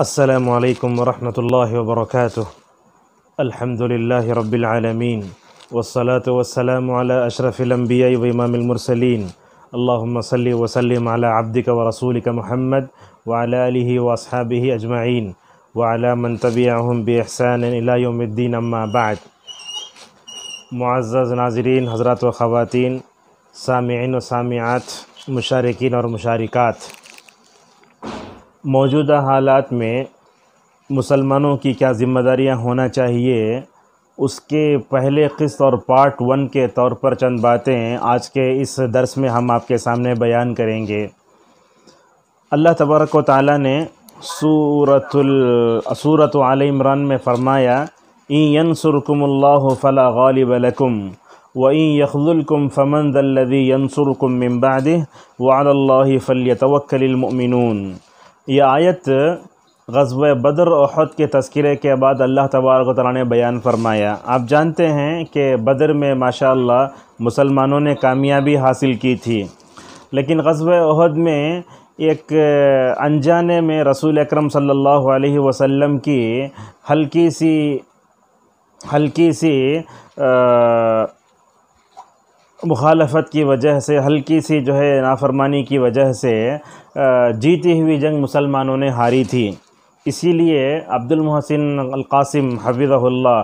السلام عليكم ورحمة الله وبركاته الحمد لله رب العالمين والصلاة والسلام على أشرف الأنبياء وإمام المرسلين اللهم صل وسلم على عبدك ورسولك محمد وعلى آله وأصحابه أجمعين وعلى من تبعهم بإحسان إلى يوم الدين أما بعد معزز ناظرين حضرات وخواتين سامعين وسامعات مشاركين ومشاركات मौजूदा हालात में मुसलमानों की क्या ज़िम्मेदारियां होना चाहिए उसके पहले किस्त और पार्ट वन के तौर पर चंद बातें आज के इस दर्स में हम आपके सामने बयान करेंगे अल्लाह तबारक ताली ने सूरत आल इमरान में फ़रमाया ईंसरकमल्ल फ़ला गालिबलकुम वईं यखलकुम फ़मन दल्लदी यनसरकुम मिम्बाद वाल फ़लियतवक्लमिन ये आयत गजब बदर अहद के तस्करे के बाद अल्लाह तबारक ताली ने बयान फरमाया आप जानते हैं कि बदर में माशा मुसलमानों ने कामयाबी हासिल की थी लेकिन गजब अहद में एक अनजाने में रसूल अकरम सल्लल्लाहु अलैहि वसल्लम की हल्की सी हल्की सी आ, मुखालफत की वजह से हल्की सी जो है नाफरमानी की वजह से जीती हुई जंग मुसलमानों ने हारी थी इसीलिए अब्दुल मोहसिन अलकासिम हफिज़ल्ला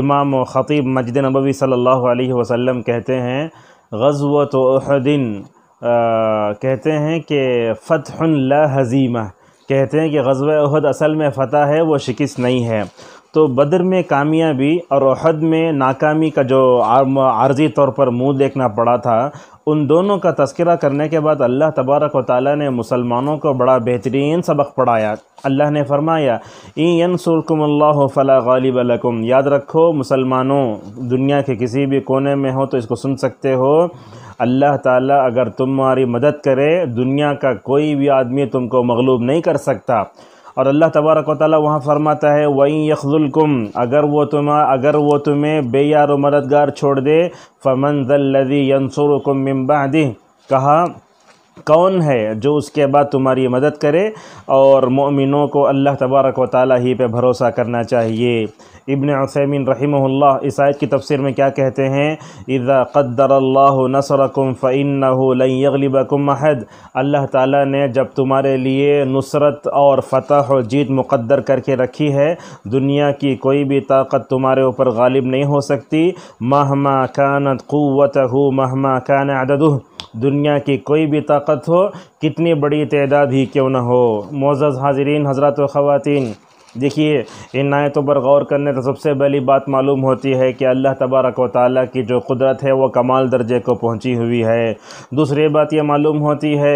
इमाम ख़तीब मजद नबी सल्लल्लाहु अलैहि वसल्लम कहते हैं गजवत अहदिन कहते हैं कि फ़तहन ला हजीमा कहते हैं कि गजव अहद असल में फ़तह है वो शिकस्त नहीं है तो बद्र में कामयाबी और अहद में नाकामी का जो आर्जी तौर पर मुंह देखना पड़ा था उन दोनों का तस्करा करने के बाद अल्लाह तबारक व ताली ने मुसलमानों को बड़ा बेहतरीन सबक पढ़ाया अल्लाह ने फरमाया इन सुरकमल्ला फ़ला गालिब लकुम याद रखो मुसलमानों दुनिया के किसी भी कोने में हो तो इसको सुन सकते हो अल्लाह ताला अगर तुम्हारी मदद करे दुनिया का कोई भी आदमी तुमको मगलूब नहीं कर सकता और अल्लाह तबारक ताली वहाँ फरमाता है वहीं यखजुलकुम अगर वो तुम अगर वो तुम्हें बेयार मददगार छोड़ दे फ़मन जल्दी यनसुरकुम दी कहा कौन है जो उसके बाद तुम्हारी मदद करे और मोमिनों को अल्लाह तबारक व ताली ही पे भरोसा करना चाहिए इबन असैमिन रहीमल्ला इस की तफसर में क्या कहते हैं इज़ा क़द्दरल्लाहु नसरकुम फ़इन्नहु लन महद अल्लाह ताला ने जब तुम्हारे लिए नुसरत और फ़तह और जीत मुकद्दर करके रखी है दुनिया की कोई भी ताकत तुम्हारे ऊपर गालिब नहीं हो सकती महमा कानत हो महमा कान अददह दुनिया की कोई भी ताकत हो कितनी बड़ी तदाद ही क्यों ना हो मोज़ हाजरीन हजरत ख़वान देखिए इन नायतों पर गौर करने तो सबसे पहली बात मालूम होती है कि अल्लाह तबारक व ताली की जो कुदरत है वो कमाल दर्जे को पहुंची हुई है दूसरी बात यह मालूम होती है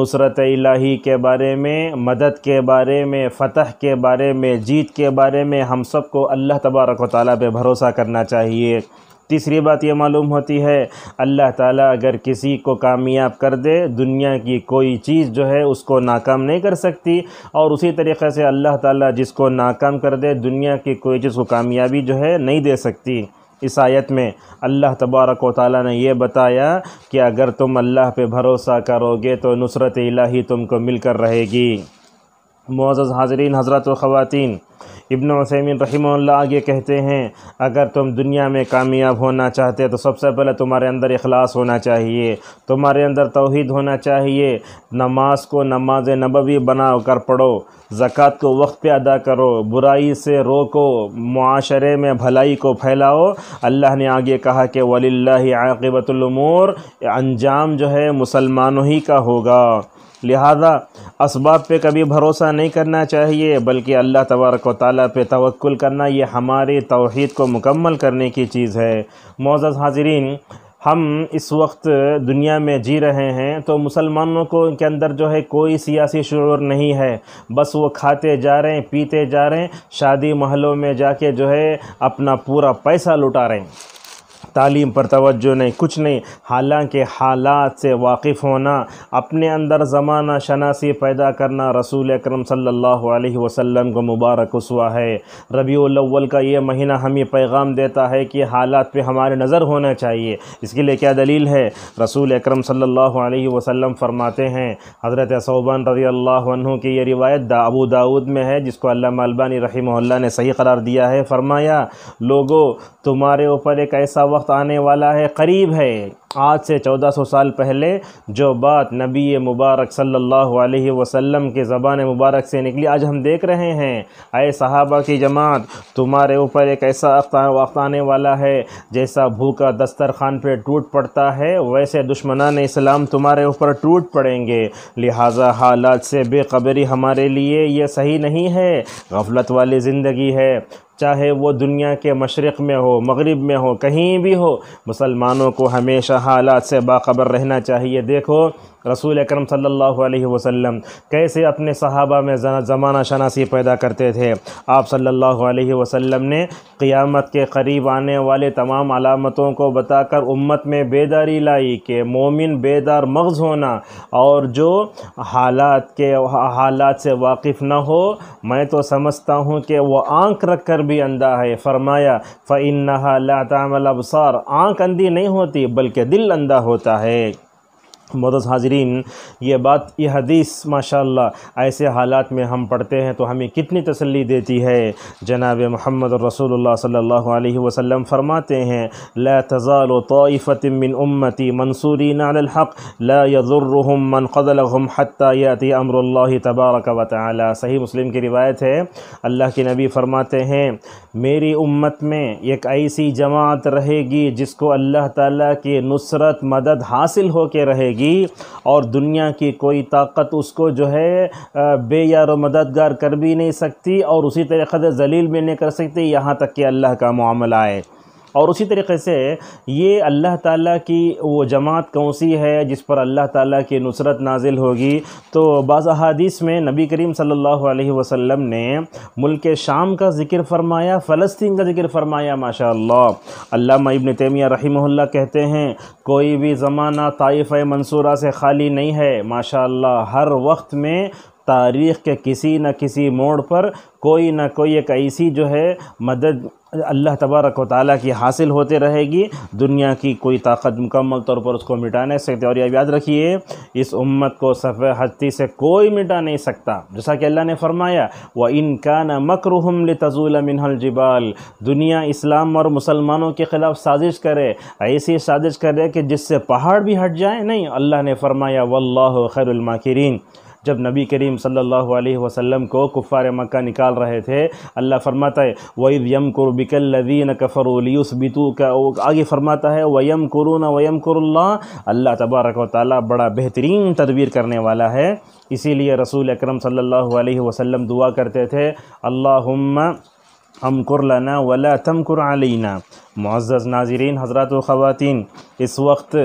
नुसरत इलाही के बारे में मदद के बारे में फ़तह के बारे में जीत के बारे में हम सबको अल्लाह तबारक व ताली पे भरोसा करना चाहिए तीसरी बात यह मालूम होती है अल्लाह ताला अगर किसी को कामयाब कर दे दुनिया की कोई चीज़ जो है उसको नाकाम नहीं कर सकती और उसी तरीक़े से अल्लाह ताला जिसको नाकाम कर दे दुनिया की कोई चीज़ को कामयाबी जो है नहीं दे सकती इस आयत में अल्लाह तबारक ताली ने यह बताया कि अगर तुम अल्लाह पर भरोसा करोगे तो नुसरत इलाही तुमको मिलकर रहेगी मोज़ हाजरीन हजरत ख़वातीन इबन वसैमिन रहीमल्ला आगे कहते हैं अगर तुम दुनिया में कामयाब होना चाहते तो सबसे पहले तुम्हारे अंदर अखलास होना चाहिए तुम्हारे अंदर तोहद होना चाहिए नमाज को नमाज नबवी बना कर पढ़ो ज़क़़त को वक्त पे अदा करो बुराई से रोको माशरे में भलाई को फैलाओ अल्लाह ने आगे कहा कि वली अंजाम जो है मुसलमानों ही का होगा लिहाजा इसबाब पे कभी भरोसा नहीं करना चाहिए बल्कि अल्लाह तबारक ताली पे तवक्ल करना ये हमारे तोहद को मुकम्मल करने की चीज़ है मोज़ हाजरीन हम इस वक्त दुनिया में जी रहे हैं तो मुसलमानों को इनके अंदर जो है कोई सियासी शुरू नहीं है बस वो खाते जा रहे हैं पीते जा रहे हैं शादी महलों में जाके जो है अपना पूरा पैसा लुटा रहे हैं तालीम पर तवज्जो नहीं कुछ नहीं हालांकि हालात से वाकिफ़ होना अपने अंदर ज़माना शनासी पैदा करना रसूल अक्रम वसल्लम को मुबारक उसवा है रबी अव्वल का ये महीना हमें पैगाम देता है कि हालात पर हमारे नज़र होना चाहिए इसके लिए क्या दलील है रसूल अक्रम वसल्लम फरमाते हैं हज़रत सोबान रजी अल्लाह की यह रिवायत दा, अबू दाऊद में है जिसको अल्लाबानी अलबानी रही ने सही करार दिया है फरमाया लोगो तुम्हारे ऊपर एक ऐसा वक्त आने वाला है करीब है आज से 1400 साल पहले जो बात नबी मुबारक सल्लल्लाहु अलैहि वसल्लम के ज़बान मुबारक से निकली आज हम देख रहे हैं अय सहाबा की जमात तुम्हारे ऊपर एक ऐसा वक्त आने वाला है जैसा भूखा दस्तरखान पे टूट पड़ता है वैसे दुश्मनान इस्लाम तुम्हारे ऊपर टूट पड़ेंगे लिहाजा हालात से बेखबरी हमारे लिए यह सही नहीं है गफलत वाली ज़िंदगी है चाहे वो दुनिया के मशरक़ में हो मगरब में हो कहीं भी हो मुसलमानों को हमेशा हालात से बाखबर रहना चाहिए देखो रसूल अकरम सल्लल्लाहु अलैहि वसल्लम कैसे अपने सहाबा में ज़माना शनासी पैदा करते थे आप सल्लल्लाहु अलैहि वसल्लम ने क़ियामत के करीब आने वाले तमाम अलामतों को बताकर उम्मत में बेदारी लाई कि मोमिन बेदार मगज़ होना और जो हालात के हालात से वाकिफ़ न हो मैं तो समझता हूँ कि वह आँख रख कर भी अंधा है फरमाया फ़ इन आँख अंधी नहीं होती बल्कि दिल अंधा होता है मोदस हाजरीन ये बात यह हदीस माशाल्लाह ऐसे हालात में हम पढ़ते हैं तो हमें कितनी तसल्ली देती है जनाब मोहम्मद रसूलुल्लाह सल्लल्लाहु अलैहि वसल्लम फरमाते हैं ला तज़ाल तोफ़तिमिन उम्मती मंसूरीन हक़ ला यज़ुर्रहुम मन क़दल हत्ता याति तबारक वाली सही मुस्लिम की रिवायत है अल्लाह के नबी फरमाते हैं मेरी उम्मत में एक ऐसी जमात रहेगी जिसको अल्लाह ताली की नुसरत मदद हासिल होकर रहेगी जाएगी और दुनिया की कोई ताकत उसको जो है बेयार मददगार कर भी नहीं सकती और उसी तरीक़े से जलील भी नहीं कर सकती यहाँ तक कि अल्लाह का मामला आए और उसी तरीके से ये अल्लाह ताला की वो जमात कौन सी है जिस पर अल्लाह ताला की नुसरत नाजिल होगी तो बाज़ अहादीस में नबी करीम सल्लल्लाहु अलैहि वसल्लम ने मुल्क शाम का जिक्र फरमाया फ़लस्तीन का जिक्र फरमाया माशा अल्लामा इबन तैमिया रहीमहुल्ला कहते हैं कोई भी ज़माना ताइफ़ मंसूरा से खाली नहीं है माशा हर वक्त में तारीख़ के किसी न किसी मोड़ पर कोई ना कोई एक ऐसी जो है मदद अल्लाह तबारक व ताली की हासिल होते रहेगी दुनिया की कोई ताकत मुकम्मल तौर पर उसको मिटा नहीं सकती और यह याद रखिए इस उम्मत को सफ़ हस्ती से कोई मिटा नहीं सकता जैसा कि अल्लाह ने फरमाया व इनका न मकर तजूल मिनहल जबाल दुनिया इस्लाम और मुसलमानों के ख़िलाफ़ साजिश करे ऐसी साजिश करे कि जिससे पहाड़ भी हट जाए नहीं अल्लाह ने फरमाया वल्ला खैरमाकिरीन जब नबी करीम सल्लल्लाहु अलैहि वसल्लम को कुफ़ार मक्का निकाल रहे थे अल्लाह फ़रमाता है वईद यम कुरबिकल्लिन कफ़रुलबितू का आगे फ़रमाता है वयम कुरून वयम कुरल्ला अल्लाह तबारक व बड़ा बेहतरीन तदबीर करने वाला है इसीलिए रसूल अकरम सल्लल्लाहु अलैहि वसल्लम दुआ करते थे अल्लाहुम्मा हम कुरलाना वला तम कुरलीना मुआज़ नाजरीन हजरात ख़वान इस वक्त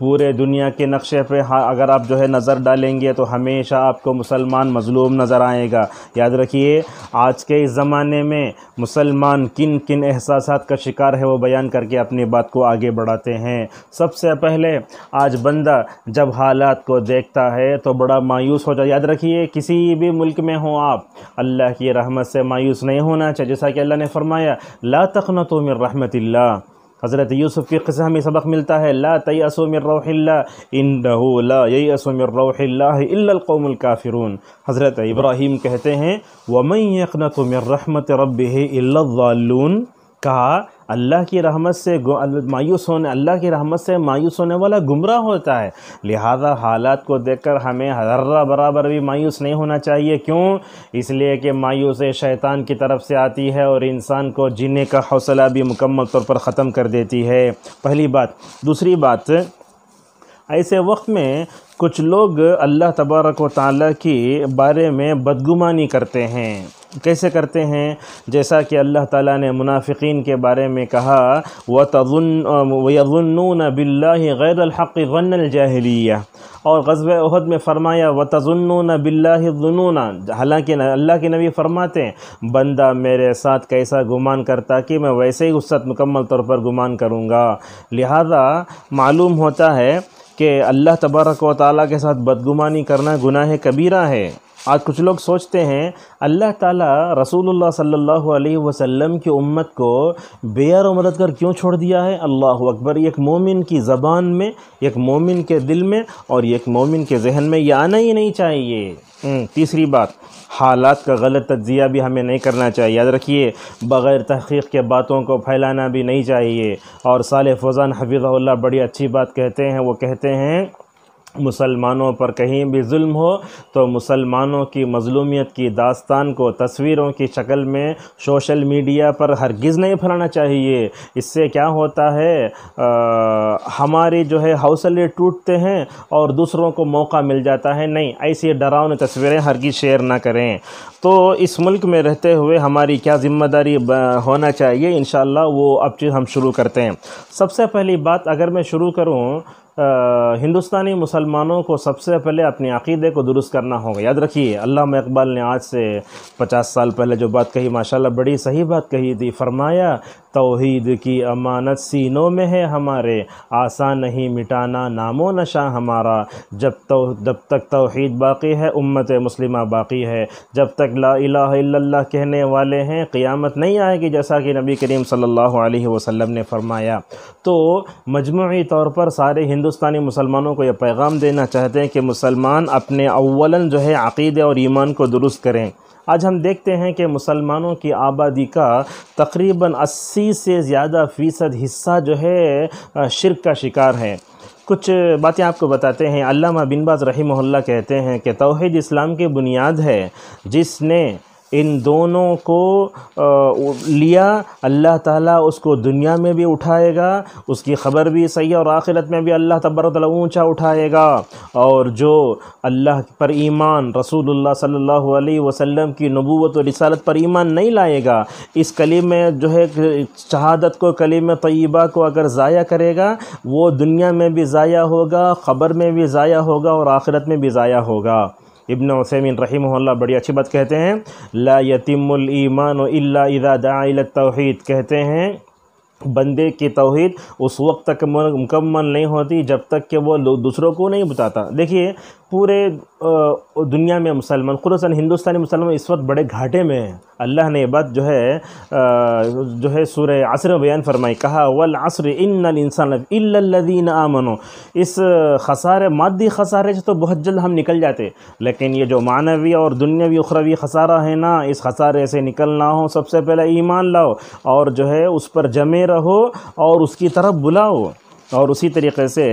पूरे दुनिया के नक्शे पे हाँ अगर आप जो है नज़र डालेंगे तो हमेशा आपको मुसलमान मज़लूम नज़र आएगा याद रखिए आज के इस ज़माने में मुसलमान किन किन एहसास का शिकार है वो बयान करके अपनी बात को आगे बढ़ाते हैं सबसे पहले आज बंदा जब हालात को देखता है तो बड़ा मायूस हो जाए याद रखिए किसी भी मुल्क में हो आप अल्लाह की रहमत से मायूस नहीं होना चाहिए जैसा कि अल्लाह ने फरमाया ला तखना तो मिर रहमत हज़रत यूसुफ़ की क़स्सा हमें सबक मिलता है ला तयसमिल्ला इन ला यही असमिल्लाकौमकाफ़िरून हज़रत इब्राहिम कहते हैं वमयनत मिरहमत रब इल्लालून का अल्लाह की रहमत से मायूस होने अल्लाह की रहमत से मायूस होने वाला गुमराह होता है लिहाजा हालात को देखकर हमें हर्रा बराबर भी मायूस नहीं होना चाहिए क्यों इसलिए कि मायूस शैतान की तरफ से आती है और इंसान को जीने का हौसला भी मुकम्मल तौर पर ख़त्म कर देती है पहली बात दूसरी बात ऐसे वक्त में कुछ लोग अल्लाह तबारक व ताली बारे में बदगुमानी करते हैं कैसे करते हैं जैसा कि अल्लाह ताला ने मुनाफिकीन के बारे में कहा व तजुन बिल्ला गैरहक़ गनजाहलिया और गज़ब अहद में फ़रमाया व तजुन बिल्लाजुनून हालांकि अल्लाह के नबी फ़रमाते हैं बंदा मेरे साथ कैसा गुमान करता कि मैं वैसे ही उस मुकम्मल तौर पर गुमान करूँगा लिहाजा मालूम होता है कि अल्लाह तबारक व ताली के साथ बदगुमानी करना गुनाह कबीरा है आज कुछ लोग सोचते हैं अल्लाह ताला रसूलुल्लाह सल्लल्लाहु अलैहि वसल्लम की उम्मत को बेयर और मददगार क्यों छोड़ दिया है अल्लाह अकबर एक मोमिन की ज़बान में एक मोमिन के दिल में और एक मोमिन के जहन में यह आना ही नहीं चाहिए हम्म, तीसरी बात हालात का गलत तज्जिया भी हमें नहीं करना चाहिए याद रखिए बग़ैर तहक़ीक़ के बातों को फैलाना भी नहीं चाहिए और साल फौजान हफीज़ल्ला बड़ी अच्छी बात कहते हैं वो कहते हैं मुसलमानों पर कहीं भी जुल्म हो तो मुसलमानों की मजलूमियत की दास्तान को तस्वीरों की शक्ल में सोशल मीडिया पर हरगिज़ नहीं फैलाना चाहिए इससे क्या होता है आ, हमारे जो है हौसले टूटते हैं और दूसरों को मौका मिल जाता है नहीं ऐसी डरावनी तस्वीरें हरगिज़ शेयर ना करें तो इस मुल्क में रहते हुए हमारी क्या ज़िम्मेदारी होना चाहिए इन वो अब चीज़ हम शुरू करते हैं सबसे पहली बात अगर मैं शुरू करूँ हिंदुस्तानी मुसलमानों को सबसे पहले अपने अकीदे को दुरुस्त करना होगा याद रखिए अल्लाह इकबाल ने आज से पचास साल पहले जो बात कही माशाल्लाह बड़ी सही बात कही थी फरमाया तोहद की अमानत सीनों में है हमारे आसान नहीं मिटाना नामो नशा हमारा जब तो जब तक तोहद बाकी है उम्मत मुस्लिम बाकी है जब तक ला इला कहने वाले हैं क़ियामत नहीं आएगी जैसा कि नबी करीम सल्ला अलैहि ने फरमाया तो मजमू तौर पर सारे हिंदू हिंदुस्तानी मुसलमानों को यह पैगाम देना चाहते हैं कि मुसलमान अपने अवला जो है अक़ीदे और ईमान को दुरुस्त करें आज हम देखते हैं कि मुसलमानों की आबादी का तकरीबन 80 से ज़्यादा फ़ीसद हिस्सा जो है शिरक का शिकार है कुछ बातें आपको बताते हैं अल्लामा बिन बाज़ रही कहते हैं कि तोहद इस्लाम की बुनियाद है जिसने इन दोनों को लिया अल्लाह ताला उसको दुनिया में भी उठाएगा उसकी ख़बर भी सही है और आखिरत में भी अल्लाह तबरतल ऊँचा उठाएगा और जो अल्लाह पर ईमान रसूलुल्लाह सल्लल्लाहु अलैहि वसल्लम की नबूत और रिसालत पर ईमान नहीं लाएगा इस कलीम में जो है शहादत को कलीम तयबा को अगर ज़ाया करेगा वो दुनिया में भी ज़ाया होगा ख़बर में भी ज़ाया होगा और आखिरत में भी ज़ाया होगा इबन वसैमिन रहीम बड़ी अच्छी बात कहते हैं ला यतिमान दाइल तोहद कहते हैं बंदे की तोहद उस वक्त तक मुकम्मल नहीं होती जब तक कि वो दूसरों को नहीं बताता देखिए पूरे दुनिया में मुसलमान खुद हिंदुस्तानी मुसलमान इस वक्त बड़े घाटे में हैं अल्लाह ने ये बात जो है जो है सूर आसर बयान फरमाई कहा वल आसर इन इंसान इल्लदीन आमनो इस खसारे मादी खसारे से तो बहुत जल्द हम निकल जाते लेकिन ये जो मानवी और दुनियावी उखरवी खसारा है ना इस खसारे से निकलना हो सबसे पहले ईमान लाओ और जो है उस पर जमे रहो और उसकी तरफ बुलाओ और उसी तरीके से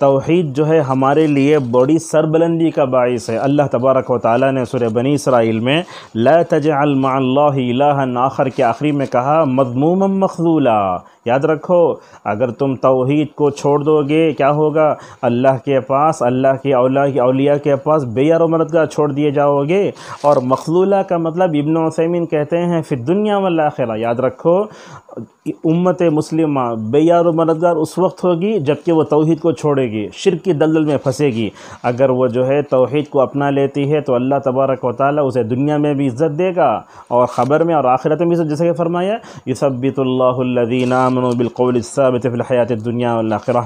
तोहद जो है हमारे लिए बड़ी सरबलंदी का बायस है अल्लाह तबारक व ताली ने सुर बनी इसराइल में ला तजल आखिर के आखिरी में कहा मजमूम मखजूला याद रखो अगर तुम तोहद को छोड़ दोगे क्या होगा अल्लाह के पास अल्लाह के अवला की अलिया के पास बेयार मददगार छोड़ दिए जाओगे और मखलूला का मतलब इबन वसैमिन कहते हैं फिर दुनिया वाला याद रखो उम्मत मुस्लिम बेयर मददगार उस वक्त होगी जबकि वह तोहद को छोड़ेगी शिर की दलदल में फंसेगी अगर वह जो है तोहद को अपना लेती है तो अल्लाह तबारक वाली उसे दुनिया में भी इज़्ज़त देगा और ख़बर में और आखिरत में भी जैसे कि फरमाया यूसबितल्लादीनाम आमनों बिलकौलसाबित फ़िलहयात दुनिया वाखिर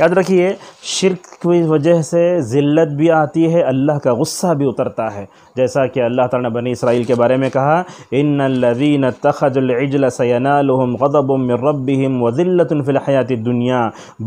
याद रखिए शिरक की वजह से ज़िल्त भी आती है अल्लाह का गुस्सा भी उतरता है जैसा कि अल्लाह ताला ने बनी इसराइल के बारे में कहा इन लदीन तखजल सयनालहम गदबम रबीम वज़िलतफ़िल हयात दुनिया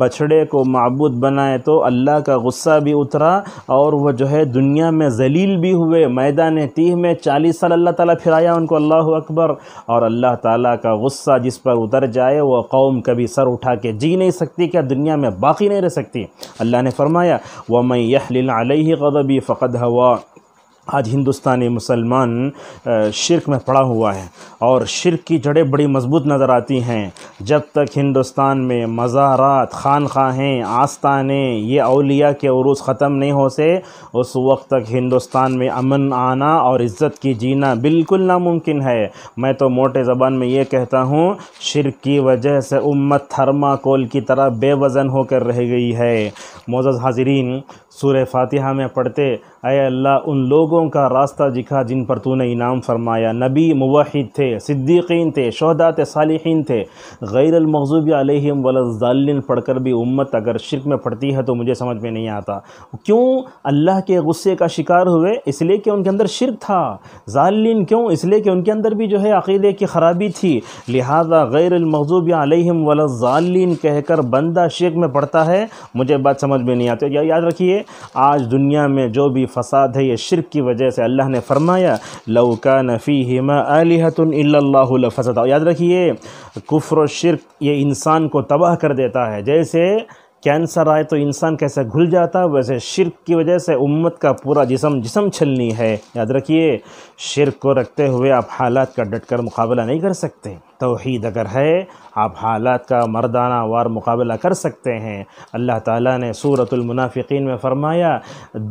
बछड़े को मबूद बनाए तो अल्लाह का गुस्सा भी उतरा और वह जो है दुनिया में जलील भी हुए मैदान तीह में चालीस साल अल्लाह ताला फिराया उनको अल्लाह अकबर और अल्लाह ताला का गुस्सा जिस पर उतर जाए वह कौम कभी सर उठा के जी नहीं सकती क्या दुनिया में बाकी नहीं रह सकती अल्लाह ने फरमाया वमैल अलही गदबी फ़कद हवा आज हिंदुस्तानी मुसलमान शिरक में पड़ा हुआ है और शिरक की जड़ें बड़ी मजबूत नज़र आती हैं जब तक हिंदुस्तान में मज़ारात खानखाहें आस्ताने ये अलिया के उरूस ख़त्म नहीं हो से उस वक्त तक हिंदुस्तान में अमन आना और इज़्ज़त की जीना बिल्कुल नामुमकिन है मैं तो मोटे ज़बान में ये कहता हूँ शिरक की वजह से उम्मत थर्माकोल की तरह बेवज़न होकर रह गई है मोज़ हाजरीन सूर फातिहा में पढ़ते अल्लाह उन लोगों लोगों का रास्ता दिखा जिन पर तूने इनाम फरमाया नबी मुवहिद थे सिद्दीकीन थे शहदात सालिहीन थे गैरमजूब अलहम पढ़कर भी उम्मत अगर शिरक में पड़ती है तो मुझे समझ में नहीं आता क्यों अल्लाह के गुस्से का शिकार हुए इसलिए कि उनके अंदर शिरक था जालिन क्यों इसलिए कि उनके अंदर भी जो है अकीदे की खराबी थी लिहाजा गैरमजूब अलहम कहकर बंदा शिरक में पढ़ता है मुझे बात समझ में नहीं आती याद रखिए आज दुनिया में जो भी फसाद है ये शिरक की वजह से अल्लाह ने फरमाया लौका नफ़ी हिमा अलहतुल्लाफ़सत याद रखिए कुफ्र शिरक ये इंसान को तबाह कर देता है जैसे कैंसर आए तो इंसान कैसे घुल जाता है वैसे शिरक की वजह से उम्मत का पूरा जिसम जिसम छलनी है याद रखिए शिरक को रखते हुए आप हालात का डट कर मुकाबला नहीं कर सकते तोहद अगर है आप हालात का मर्दाना वार मुकाबला कर सकते हैं अल्लाह ताला ने मुनाफिकीन में फ़रमाया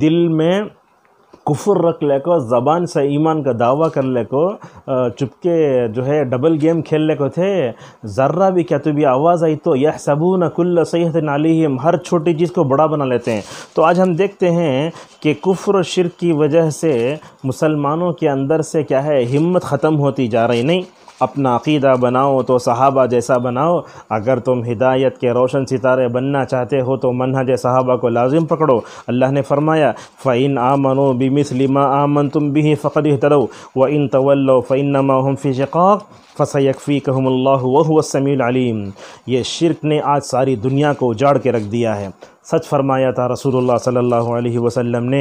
दिल में कुफ़ुर रख ले को ज़बान से ईमान का दावा कर ले को चुपके जो है डबल गेम खेल ले को थे ज़र्रा भी क्या भी आवाज़ आई तो यह सबून कुल्ल सैहत नालीम हर छोटी चीज़ को बड़ा बना लेते हैं तो आज हम देखते हैं कि कुफर शिर की वजह से मुसलमानों के अंदर से क्या है हिम्मत ख़त्म होती जा रही नहीं अपना अकीदा बनाओ तो सहाबा जैसा बनाओ अगर तुम हिदायत के रोशन सितारे बनना चाहते हो तो मनहज सहाबा को लाजिम पकड़ो अल्लाह ने फरमाया फ़ैन आमनो बिमिसलिमा आमन तुम भी फ़कर तरो व इन तवल्लो फ़ैन नमा हम फ़िशक़ाक़ फ़सयकफ़ी कहमल्ला वसमीम ये शिरक ने आज सारी दुनिया को उजाड़ के रख दिया है सच फरमाया था रसूल सल्लल्लाहु अलैहि वसल्लम ने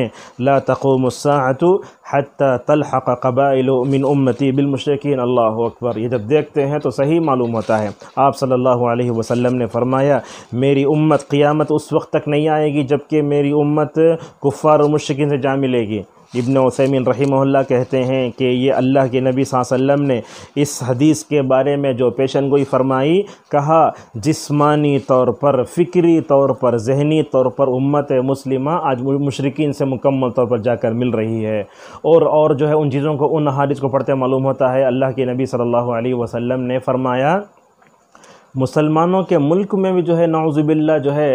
ला तकोमसातु हत्ता तलहक़ कबाइल मिन उम्मती बिलमशरकिन अल्लाह अकबर ये जब देखते हैं तो सही मालूम होता है आप सल्लल्लाहु अलैहि वसल्लम ने फरमाया मेरी उम्मत क़ियामत उस वक्त तक नहीं आएगी जबकि मेरी उम्मत कुफ़ार और मुशकिन से जा मिलेगी इबन उसैमिन रहीमल्ला कहते हैं कि ये अल्लाह के नबी वसल्लम ने इस हदीस के बारे में जो पेशन गोई फरमाई कहा जिस्मानी तौर पर फ़िक्री तौर पर जहनी तौर पर उम्मत मुस्लिम आज मशरकिन से मुकम्मल तौर पर जाकर मिल रही है और और जो है उन चीज़ों को उन हदीस को पढ़ते मालूम होता है अल्लाह के नबी सल्लल्लाहु अलैहि वसल्लम ने फरमाया मुसलमानों के मुल्क में भी जो है नाउज़बिल्ला जो है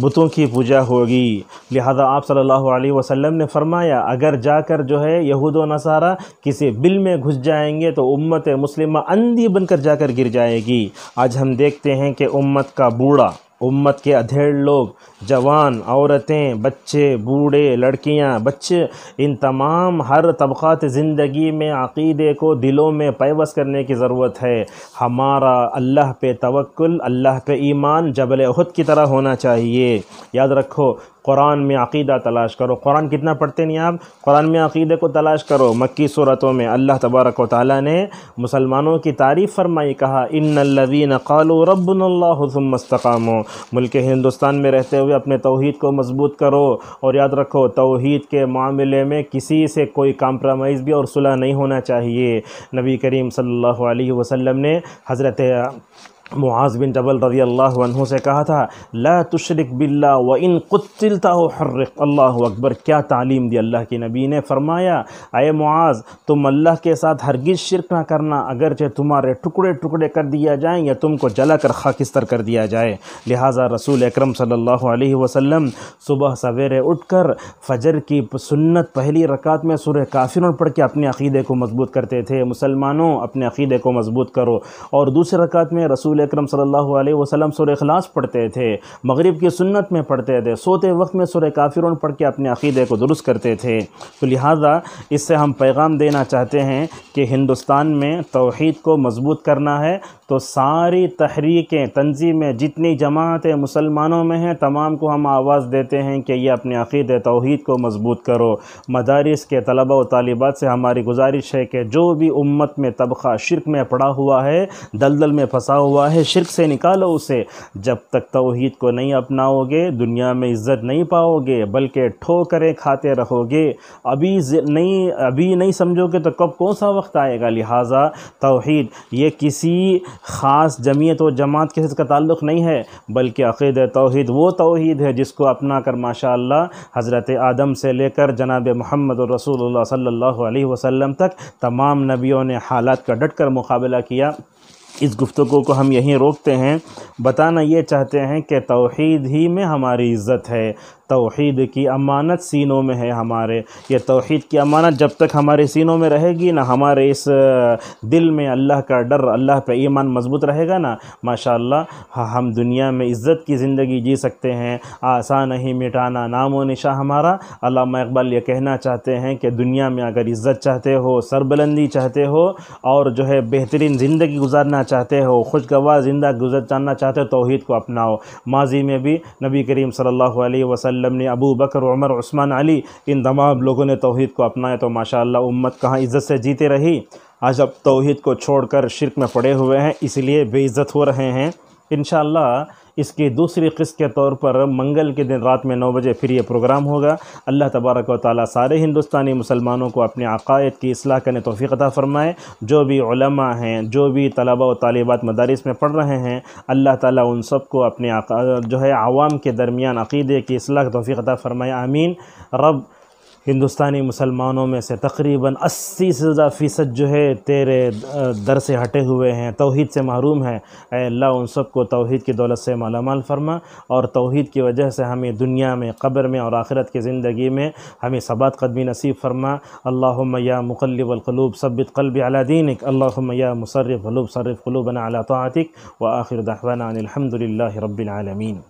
बुतों की पूजा होगी लिहाजा आप सल्लल्लाहु अलैहि वसल्लम ने फरमाया अगर जाकर जो है यहूद व नसारा किसी बिल में घुस जाएंगे तो उम्मत मुस्लिमा अंधी बनकर जाकर गिर जाएगी आज हम देखते हैं कि उम्मत का बूढ़ा उम्मत के अधेड़ लोग जवान औरतें बच्चे बूढ़े लड़कियां, बच्चे इन तमाम हर तबक़ात ज़िंदगी में अक़ीदे को दिलों में पैवस करने की ज़रूरत है हमारा अल्लाह पे तवक्ल अल्लाह पे ईमान जबल अहद की तरह होना चाहिए याद रखो कुरान में अकीदा तलाश करो कुरान कितना पढ़ते नहीं आप कुरान में अकीदे को तलाश करो मक्की सूरतों में अल्लाह तबारक वाली ने मुसलमानों की तारीफ़ फरमाई कहा इन लवीन कालो रबनल्लामस्तकाम मुल्क हिंदुस्तान में रहते हुए अपने तोहद को मजबूत करो और याद रखो तोहद के मामले में किसी से कोई कॉम्प्रोमाइज़ भी और सुलह नहीं होना चाहिए नबी करीम सल्लल्लाहु अलैहि वसल्लम ने हज़रत मुआज बिन जबल रजी अल्लाह से कहा था ला तुशरक बिल्ला व इन कुत्तिलता हो हर्रक अल्लाह अकबर क्या तालीम दी अल्लाह के नबी ने फरमाया अय मुआज तुम अल्लाह के साथ हरगिज़ शिरक ना करना अगरचे तुम्हारे टुकड़े टुकड़े कर दिया जाए या तुमको जला कर खाकिस्तर कर दिया जाए लिहाजा रसूल अक्रम सम सुबह सवेरे उठ कर फजर की सुन्नत पहली रकात में सुर काफिर पढ़ के अपने अक़ीदे को मजबूत करते थे मुसलमानों अपने अक़ीदे को मजबूत करो और दूसरे रकात में रसूल रसूल अक्रम सल्लल्लाहु अलैहि वसल्लम सुर अखलास पढ़ते थे मगरिब की सुन्नत में पढ़ते थे सोते वक्त में सुर काफिर पढ़ के अपने अकीदे को दुरुस्त करते थे तो लिहाजा इससे हम पैगाम देना चाहते हैं कि हिंदुस्तान में तोहद को मजबूत करना है तो सारी तहरीकें तंजीमें जितनी जमातें मुसलमानों में हैं तमाम को हम आवाज़ देते हैं कि ये अपने अकीदे तोहद को मजबूत करो मदारस के तलबा व तालिबात से हमारी गुजारिश है कि जो भी उम्मत में तबका शिरक में पड़ा हुआ है दलदल में फंसा हुआ है है शिरक से निकालो उसे जब तक तोहहीद को नहीं अपनाओगे दुनिया में इज़्ज़त नहीं पाओगे बल्कि ठोकरें खाते रहोगे अभी नहीं अभी नहीं समझोगे तो कब कौन सा वक्त आएगा लिहाजा तोहहीद ये किसी ख़ास जमीयत व जमात के इसका ताल्लुक़ नहीं है बल्कि अक़ीद तोहहीद वो तोहहीद है जिसको अपना कर माशा हज़रत आदम से लेकर जनाब मोहम्मद रसूल सल्ला वसम तक तमाम नबियों ने हालात का डट कर मुकाबला किया इस गुफ्तु को हम यहीं रोकते हैं बताना ये चाहते हैं कि तोहद ही में हमारी इज़्ज़त है तोहद की अमानत सीनों में है हमारे ये तोहद की अमानत जब तक हमारे सीनों में रहेगी ना हमारे इस दिल में अल्लाह का डर अल्लाह पर ईमान मजबूत रहेगा ना माशा हम दुनिया में इज़्ज़त की ज़िंदगी जी सकते हैं आसान नहीं मिटाना नामो निशा हमारा अलामा इकबाल ये कहना चाहते हैं कि दुनिया में अगर इज़्ज़त चाहते हो सरबुलंदी चाहते हो और जो है बेहतरीन ज़िंदगी गुजारना चाहते हो खुशगवार ज़िंदा गुजर जानना चाहते हो तोहद को अपनाओ माजी में भी नबी करीम सल्ला अलैहि वसल्लम ने अबू बकर उमर उस्मान अली इन तमाम लोगों ने तोहद को अपनाया तो माशा उम्मत कहाँ इज़्ज़त से जीते रही आज अब तोहद को छोड़कर शिरक में पड़े हुए हैं इसलिए बेइज़्ज़त हो रहे हैं इन इसकी दूसरी किस्त के तौर पर मंगल के दिन रात में नौ बजे फिर ये प्रोग्राम होगा अल्लाह तबारक व ताली सारे हिंदुस्तानी मुसलमानों को अपने अकायद की असलाह करने तोफ़ी अदा फ़रमाए जो भी हैं जो भी तलबा व तलबात मदारस में पढ़ रहे हैं अल्लाह ताली उन सब को अपने जो है आवाम के दरमियान अकीदे की असलाह तोफ़ी अता फ़रमाए आमीन रब हिंदुस्तानी मुसलमानों में से तकरीबन अस्सी से ज़्यादा फ़ीसद जो है तेरे दर से हटे हुए हैं तोहद से महरूम है अल्लाह उन सब को तोहद की दौलत से मालामाल फरमा और तोहद की वजह से हमें दुनिया में कब्र में और आखिरत की ज़िंदगी में हमें सबात कदमी नसीब फरमा अल्लाम या मुकलबलूब सबित कल्ब अलादीनक अल्लाम या मुसरफ़लूब सरफ़लूबना अला तो आतिक व आखिर दहवाना अलहमदिल्ला रबालमीन